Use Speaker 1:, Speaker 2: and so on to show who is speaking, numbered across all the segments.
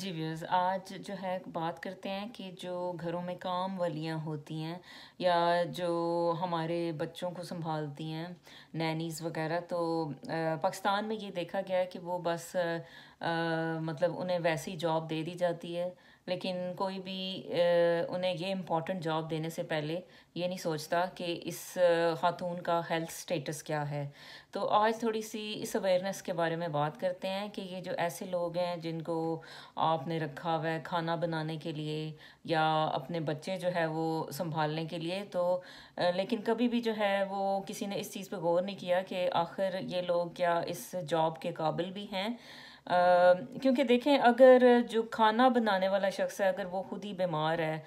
Speaker 1: جی views آج جو ہے بات کرتے ہیں کہ جو گھروں میں کام والیاں ہوتی ہیں یا جو ہمارے بچوں کو سنبھالتی ہیں نینیز وغیرہ تو پاکستان میں یہ دیکھا گیا ہے کہ وہ بس مطلب انہیں ویسی جاب دے دی جاتی ہے لیکن کوئی بھی انہیں یہ امپورٹنٹ جاب دینے سے پہلے یہ نہیں سوچتا کہ اس خاتون کا ہیلتھ سٹیٹس کیا ہے تو آج تھوڑی سی اس اویئرنیس کے بارے میں بات کرتے ہیں کہ یہ جو ایسے لوگ ہیں جن کو آپ نے رکھا ہوا ہے کھانا بنانے کے لیے یا اپنے بچے جو ہے وہ سنبھالنے کے لیے تو لیکن کبھی بھی جو ہے وہ کسی نے اس چیز پہ غور نہیں کیا کہ آخر یہ لوگ کیا اس جاب کے قابل بھی ہیں کیونکہ دیکھیں اگر جو کھانا بنانے والا شخص ہے اگر وہ خود ہی بیمار ہے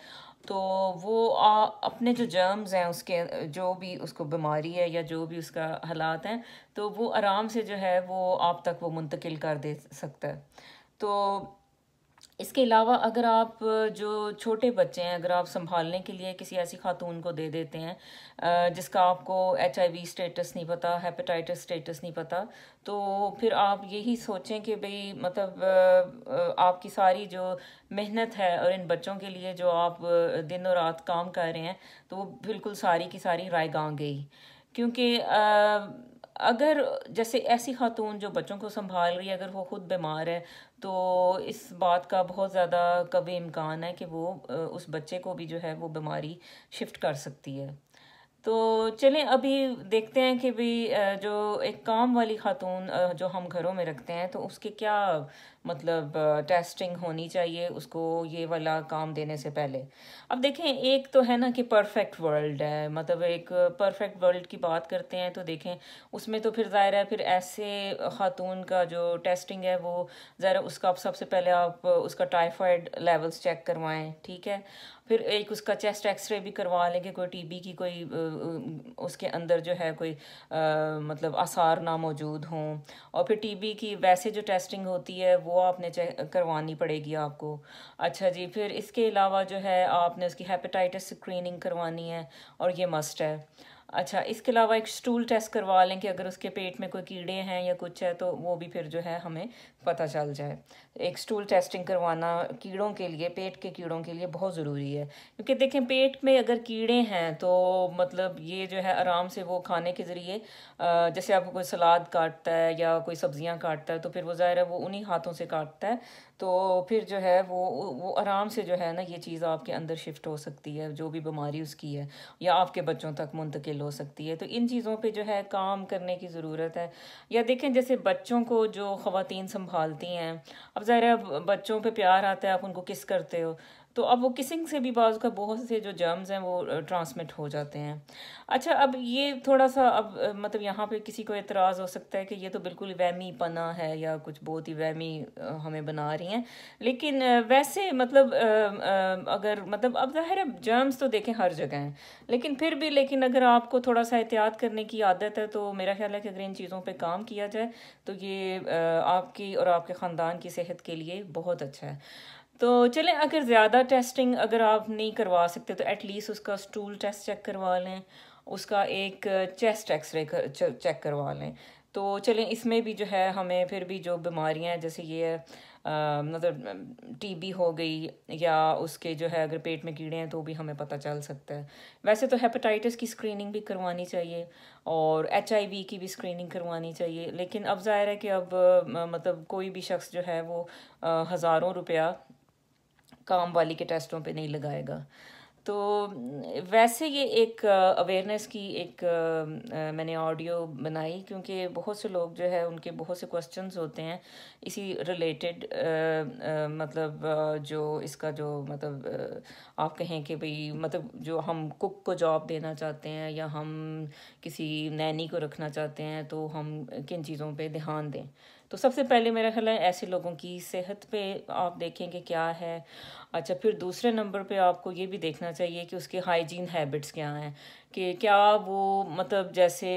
Speaker 1: تو وہ اپنے جو جرمز ہیں اس کے جو بھی اس کو بیماری ہے یا جو بھی اس کا حالات ہیں تو وہ آرام سے جو ہے وہ آپ تک وہ منتقل کر دے سکتا ہے تو اس کے علاوہ اگر آپ جو چھوٹے بچے ہیں اگر آپ سنبھالنے کے لیے کسی ایسی خاتون کو دے دیتے ہیں جس کا آپ کو ایچ آئی وی اسٹیٹس نہیں پتہ ہیپیٹائٹس اسٹیٹس نہیں پتہ تو پھر آپ یہی سوچیں کہ بھئی مطلب آپ کی ساری جو محنت ہے اور ان بچوں کے لیے جو آپ دن اور رات کام کر رہے ہیں تو وہ بالکل ساری کی ساری رائے گاؤں گئی کیونکہ اگر جیسے ایسی خاتون جو بچوں کو سنبھال رہی ہے اگر وہ خود بیمار ہے تو اس بات کا بہت زیادہ کبھی امکان ہے کہ وہ اس بچے کو بھی جو ہے وہ بیماری شفٹ کر سکتی ہے تو چلیں ابھی دیکھتے ہیں کہ بھی جو ایک کام والی خاتون جو ہم گھروں میں رکھتے ہیں تو اس کے کیا مطلب ٹیسٹنگ ہونی چاہیے اس کو یہ والا کام دینے سے پہلے اب دیکھیں ایک تو ہے نا کہ پرفیکٹ ورلڈ ہے مطلب ایک پرفیکٹ ورلڈ کی بات کرتے ہیں تو دیکھیں اس میں تو پھر ظاہر ہے پھر ایسے خاتون کا جو ٹیسٹنگ ہے وہ ظاہر اس کا سب سے پہلے آپ اس کا ٹائیفائڈ لیولز چیک کروائیں ٹھیک ہے پھر ایک اس کا چیسٹ ایکس رے بھی کروا لیں کہ کوئی ٹی بی کی کوئی اس کے اندر جو ہے کوئی مطلب آثار نہ موجود ہوں اور پھر ٹی بی کی ویسے جو ٹیسٹنگ ہوتی ہے وہ وہ آپ نے کروانی پڑے گی آپ کو اچھا جی پھر اس کے علاوہ جو ہے آپ نے اس کی ہیپیٹائٹس سکریننگ کروانی ہے اور یہ مسٹ ہے اچھا اس کے علاوہ ایک سٹول ٹیسٹ کروا لیں کہ اگر اس کے پیٹ میں کوئی کیڑے ہیں یا کچھ ہے تو وہ بھی پھر جو ہے ہمیں پتہ چل جائے ایک سٹول ٹیسٹنگ کروانا کیڑوں کے لیے پیٹ کے کیڑوں کے لیے بہت ضروری ہے کیونکہ دیکھیں پیٹ میں اگر کیڑے ہیں تو مطلب یہ جو ہے آرام سے وہ کھانے کے ذریعے جیسے آپ کوئی سلاد کاٹتا ہے یا کوئی سبزیاں کاٹتا ہے تو پھر وہ ظاہر ہے وہ انہی ہاتھوں سے کاٹتا ہے تو پھر جو ہے وہ وہ آرام سے جو ہے نا یہ چیز آپ کے اندر شفٹ ہو سکتی ہے جو بھی بیماری اس کی ہے یا آپ کے بچوں تک منتقل ہو سکتی ہے تو ان چیزوں پہ جو ہے کام کرنے کی ضرورت ہے یا دیکھیں جیسے بچوں کو جو خواتین سنبھالتی ہیں اب ظاہر ہے بچوں پہ پیار آتا ہے آپ ان کو کس کرتے ہو تو اب وہ کسنگ سے بھی بعض کا بہت سے جو جرمز ہیں وہ ٹرانسمٹ ہو جاتے ہیں اچھا اب یہ تھوڑا سا اب مطلب یہاں پہ کسی کو اعتراض ہو سکتا ہے کہ یہ تو بالکل وہمی پناہ ہے یا کچھ بہت ہی وہمی ہمیں بنا رہی ہیں لیکن ویسے مطلب اگر مطلب اب ظاہر ہے جرمز تو دیکھیں ہر جگہ ہیں لیکن پھر بھی لیکن اگر آپ کو تھوڑا سا احتیاط کرنے کی عادت ہے تو میرا خیال ہے کہ اگر ان چیزوں پہ کام کیا جائے تو یہ آپ کی اور آپ کے خاندان کی صحت کے لیے بہت اچھا ہے تو چلیں اگر زیادہ ٹیسٹنگ اگر آپ نہیں کروا سکتے تو ایٹ لیسٹ اس کا سٹول ٹیسٹ چیک کروا لیں اس کا ایک چیسٹ ایکس رے چیک کروا لیں تو چلیں اس میں بھی جو ہے ہمیں پھر بھی جو بیماریاں ہیں جیسے یہ مطلب ٹی بی ہو گئی یا اس کے جو ہے اگر پیٹ میں کیڑے ہیں تو بھی ہمیں پتہ چل سکتا ہے ویسے تو ہیپٹائٹس کی اسکریننگ بھی کروانی چاہیے اور ایچ آئی وی کی بھی اسکریننگ کروانی چاہیے لیکن اب ظاہر ہے کہ اب مطلب کوئی بھی شخص جو ہے وہ ہزاروں روپیہ کام والی کے ٹیسٹوں پہ نہیں لگائے گا تو ویسے یہ ایک اویئرنیس کی ایک میں نے آڈیو بنائی کیونکہ بہت سے لوگ جو ہے ان کے بہت سے کوسچنز ہوتے ہیں اسی ریلیٹڈ مطلب جو اس کا جو مطلب آپ کہیں کہ بھئی مطلب جو ہم کک کو جاب دینا چاہتے ہیں یا ہم کسی نینی کو رکھنا چاہتے ہیں تو ہم کن چیزوں پہ دھیان دیں تو سب سے پہلے میرا خیال ہے ایسے لوگوں کی صحت پہ آپ دیکھیں کہ کیا ہے اچھا پھر دوسرے نمبر پہ آپ کو یہ بھی دیکھنا چاہیے کہ اس کے ہائیجین ہیبٹس کیا ہیں کہ کیا وہ مطلب جیسے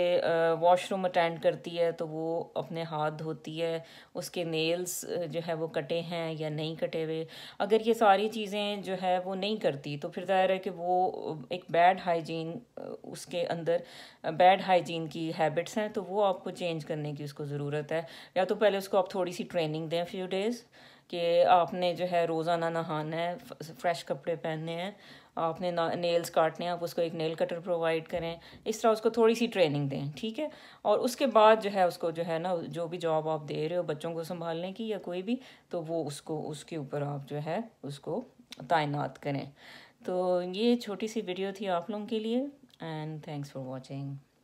Speaker 1: واش روم اٹینڈ کرتی ہے تو وہ اپنے ہاتھ دھوتی ہے اس کے نیلز جو ہے وہ کٹے ہیں یا نہیں کٹے ہوئے اگر یہ ساری چیزیں جو ہے وہ نہیں کرتی تو پھر ظاہر ہے کہ وہ ایک بیڈ ہائیجین اس کے اندر بیڈ ہائیجین کی ہیبٹس ہیں تو وہ آپ کو چینج کرنے کی اس کو ضرورت ہے یا تو پہلے اس کو آپ تھوڑی سی ٹریننگ دیں فیو ڈیز کہ آپ نے جو ہے روزانہ نہانا ہے فریش کپڑے پہننے ہیں آپ نے نیلز کاٹنے ہیں آپ اس کو ایک نیل کٹر پرووائڈ کریں اس طرح اس کو تھوڑی سی ٹریننگ دیں ٹھیک ہے اور اس کے بعد جو ہے اس کو جو ہے نا جو بھی جاب آپ دے رہے ہو بچوں کو سنبھالنے کی یا کوئی بھی تو وہ اس کو اس کے اوپر آپ جو ہے اس کو تعینات کریں تو یہ چھوٹی سی ویڈیو تھی آپ لوگوں کے لیے اینڈ تھینکس فار واچنگ